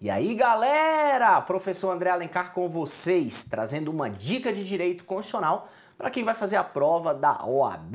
E aí galera, professor André Alencar com vocês, trazendo uma dica de direito constitucional para quem vai fazer a prova da OAB.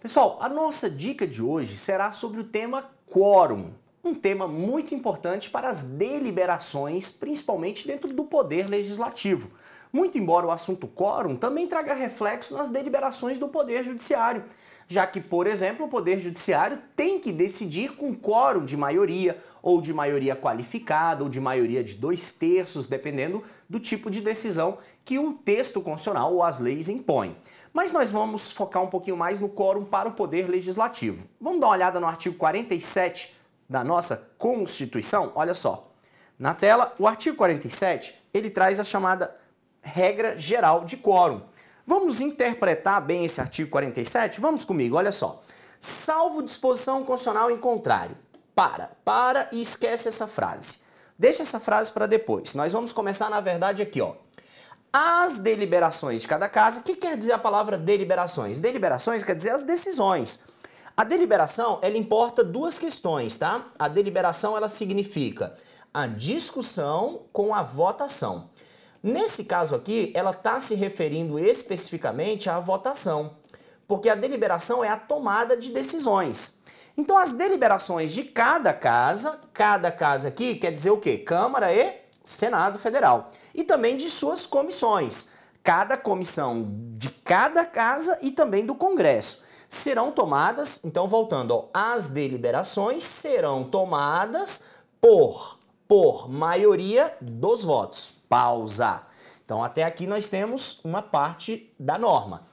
Pessoal, a nossa dica de hoje será sobre o tema quórum um tema muito importante para as deliberações, principalmente dentro do poder legislativo. Muito embora o assunto quórum também traga reflexo nas deliberações do poder judiciário, já que, por exemplo, o poder judiciário tem que decidir com quórum de maioria, ou de maioria qualificada, ou de maioria de dois terços, dependendo do tipo de decisão que o texto constitucional ou as leis impõem. Mas nós vamos focar um pouquinho mais no quórum para o poder legislativo. Vamos dar uma olhada no artigo 47 da nossa Constituição, olha só. Na tela, o artigo 47, ele traz a chamada regra geral de quórum. Vamos interpretar bem esse artigo 47? Vamos comigo, olha só. Salvo disposição constitucional em contrário. Para, para e esquece essa frase. Deixa essa frase para depois. Nós vamos começar, na verdade, aqui, ó. As deliberações de cada casa. O que quer dizer a palavra deliberações? Deliberações quer dizer as decisões a deliberação, ela importa duas questões, tá? A deliberação, ela significa a discussão com a votação. Nesse caso aqui, ela está se referindo especificamente à votação, porque a deliberação é a tomada de decisões. Então, as deliberações de cada casa, cada casa aqui quer dizer o quê? Câmara e Senado Federal. E também de suas comissões, cada comissão de cada casa e também do Congresso serão tomadas, então voltando, ó, as deliberações serão tomadas por, por maioria dos votos. Pausa. Então até aqui nós temos uma parte da norma.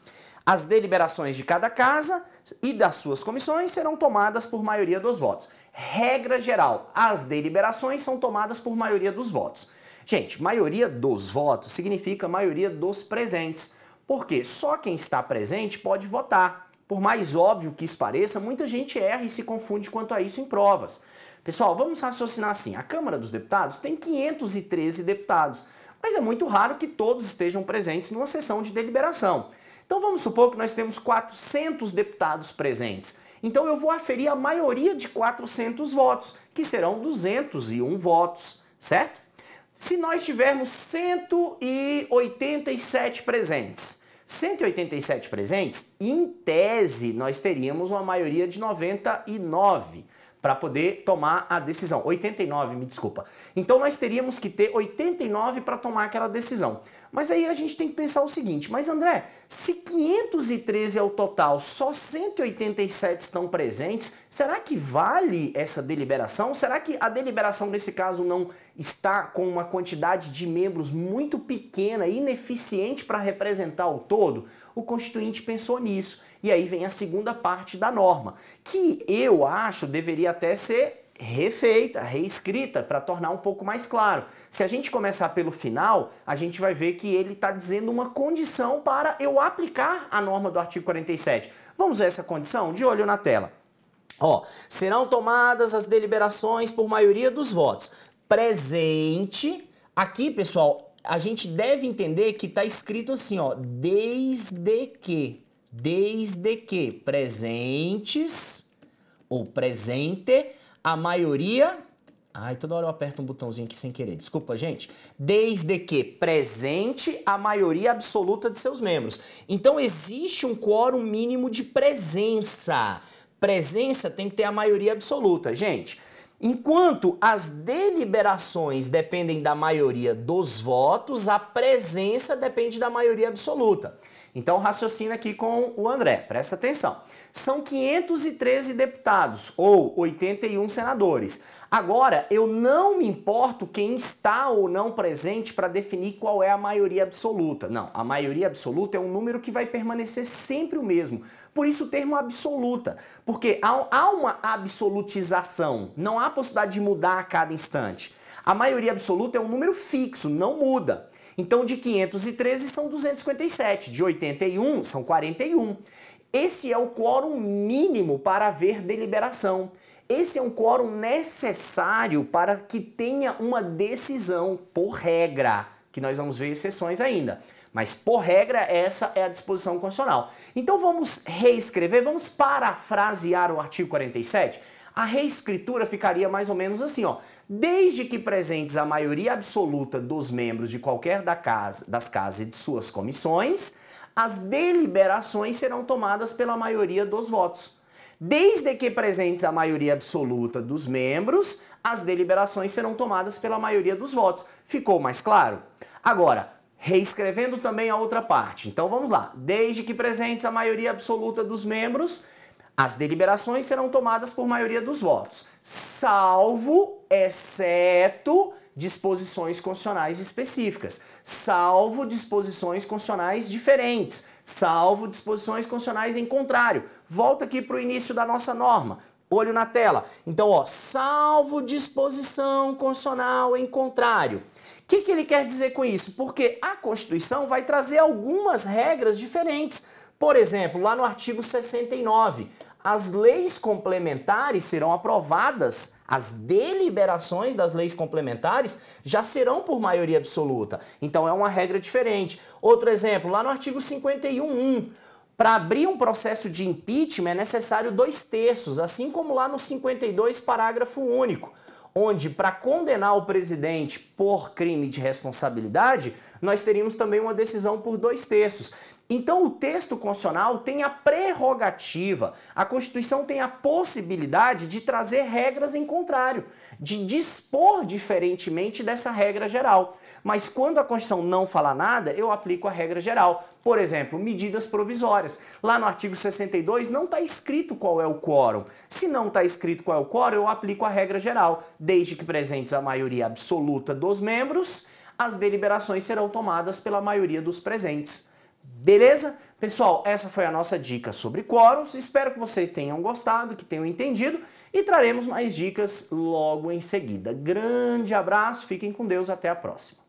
As deliberações de cada casa e das suas comissões serão tomadas por maioria dos votos. Regra geral, as deliberações são tomadas por maioria dos votos. Gente, maioria dos votos significa maioria dos presentes, porque só quem está presente pode votar. Por mais óbvio que isso pareça, muita gente erra e se confunde quanto a isso em provas. Pessoal, vamos raciocinar assim: a Câmara dos Deputados tem 513 deputados, mas é muito raro que todos estejam presentes numa sessão de deliberação. Então vamos supor que nós temos 400 deputados presentes. Então eu vou aferir a maioria de 400 votos, que serão 201 votos, certo? Se nós tivermos 187 presentes, 187 presentes, em tese, nós teríamos uma maioria de 99 para poder tomar a decisão. 89, me desculpa. Então nós teríamos que ter 89 para tomar aquela decisão. Mas aí a gente tem que pensar o seguinte: mas André, se 513 é o total, só 187 estão presentes, será que vale essa deliberação? Será que a deliberação nesse caso não está com uma quantidade de membros muito pequena, ineficiente para representar o todo? O constituinte pensou nisso. E aí vem a segunda parte da norma, que eu acho deveria até ser refeita, reescrita, para tornar um pouco mais claro. Se a gente começar pelo final, a gente vai ver que ele está dizendo uma condição para eu aplicar a norma do artigo 47. Vamos ver essa condição? De olho na tela. Ó, serão tomadas as deliberações por maioria dos votos. Presente. Aqui, pessoal, a gente deve entender que está escrito assim, ó, desde que, desde que presentes ou presente a maioria. Ai, toda hora eu aperto um botãozinho aqui sem querer. Desculpa, gente. Desde que presente a maioria absoluta de seus membros. Então existe um quórum mínimo de presença. Presença tem que ter a maioria absoluta, gente. Enquanto as deliberações dependem da maioria dos votos, a presença depende da maioria absoluta. Então raciocina aqui com o André, presta atenção. São 513 deputados ou 81 senadores. Agora, eu não me importo quem está ou não presente para definir qual é a maioria absoluta. Não, a maioria absoluta é um número que vai permanecer sempre o mesmo. Por isso o termo absoluta, porque há, há uma absolutização, não há possibilidade de mudar a cada instante. A maioria absoluta é um número fixo, não muda. Então, de 513 são 257, de 81 são 41. Esse é o quórum mínimo para haver deliberação. Esse é um quórum necessário para que tenha uma decisão por regra, que nós vamos ver exceções ainda. Mas por regra, essa é a disposição constitucional. Então vamos reescrever, vamos parafrasear o artigo 47 a reescritura ficaria mais ou menos assim, ó. Desde que presentes a maioria absoluta dos membros de qualquer da casa, das casas e de suas comissões, as deliberações serão tomadas pela maioria dos votos. Desde que presentes a maioria absoluta dos membros, as deliberações serão tomadas pela maioria dos votos. Ficou mais claro? Agora, reescrevendo também a outra parte. Então vamos lá. Desde que presentes a maioria absoluta dos membros, as deliberações serão tomadas por maioria dos votos, salvo, exceto, disposições constitucionais específicas, salvo disposições constitucionais diferentes, salvo disposições constitucionais em contrário. Volta aqui para o início da nossa norma. Olho na tela. Então, ó, salvo disposição constitucional em contrário. O que, que ele quer dizer com isso? Porque a Constituição vai trazer algumas regras diferentes por exemplo, lá no artigo 69, as leis complementares serão aprovadas, as deliberações das leis complementares já serão por maioria absoluta. Então é uma regra diferente. Outro exemplo, lá no artigo 51.1, para abrir um processo de impeachment é necessário dois terços, assim como lá no 52, parágrafo único onde para condenar o presidente por crime de responsabilidade, nós teríamos também uma decisão por dois terços. Então, o texto constitucional tem a prerrogativa, a Constituição tem a possibilidade de trazer regras em contrário, de dispor diferentemente dessa regra geral. Mas quando a Constituição não fala nada, eu aplico a regra geral. Por exemplo, medidas provisórias. Lá no artigo 62 não está escrito qual é o quórum. Se não está escrito qual é o quórum, eu aplico a regra geral, desde que presentes a maioria absoluta dos membros. As deliberações serão tomadas pela maioria dos presentes. Beleza? Pessoal, essa foi a nossa dica sobre quóruns. Espero que vocês tenham gostado, que tenham entendido e traremos mais dicas logo em seguida. Grande abraço, fiquem com Deus, até a próxima.